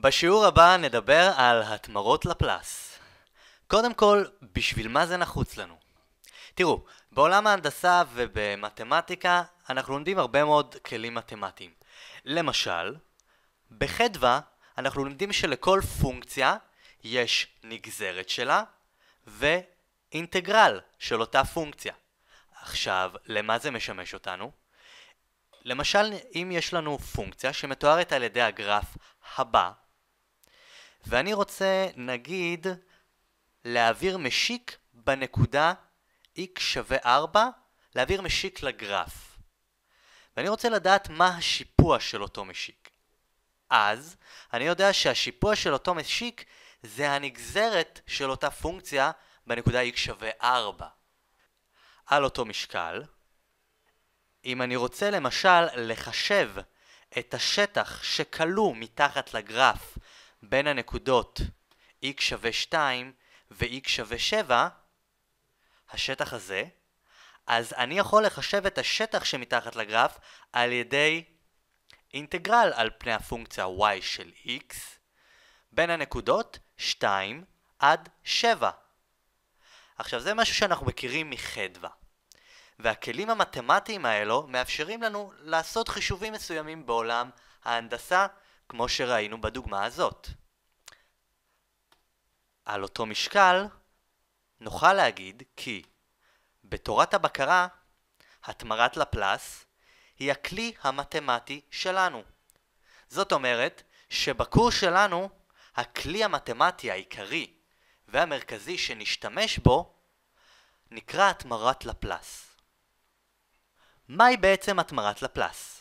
בשיעור הבא נדבר על התמרות לפלס. קודם כל, בשביל מה זה נחוץ לנו? תראו, בעולם ההנדסה ובמתמטיקה אנחנו לומדים הרבה מאוד כלים מתמטיים. למשל, בחדווה אנחנו לומדים שלכל פונקציה יש נגזרת שלה ואינטגרל של אותה פונקציה. עכשיו, למה זה משמש אותנו? למשל, אם יש לנו פונקציה שמתוארת על ידי הגרף הבא, ואני רוצה, נגיד, להעביר משיק בנקודה x שווה 4, להעביר משיק לגרף. ואני רוצה לדעת מה השיפוע של אותו משיק. אז, אני יודע שהשיפוע של אותו משיק זה הנגזרת של אותה פונקציה בנקודה x שווה 4. על אותו משקל, אם אני רוצה למשל לחשב את השטח שכלוא מתחת לגרף בין הנקודות x שווה 2 ו-x שווה 7, השטח הזה, אז אני יכול לחשב את השטח שמתחת לגרף על ידי אינטגרל על פני הפונקציה y של x בין הנקודות 2 עד 7. עכשיו זה משהו שאנחנו מכירים מחדווה. והכלים המתמטיים האלו מאפשרים לנו לעשות חישובים מסוימים בעולם ההנדסה כמו שראינו בדוגמה הזאת. על אותו משקל, נוכל להגיד כי בתורת הבקרה, התמרת לפלס היא הכלי המתמטי שלנו. זאת אומרת שבקורס שלנו, הכלי המתמטי העיקרי והמרכזי שנשתמש בו נקרא התמרת לפלס. מהי בעצם התמרת לפלס?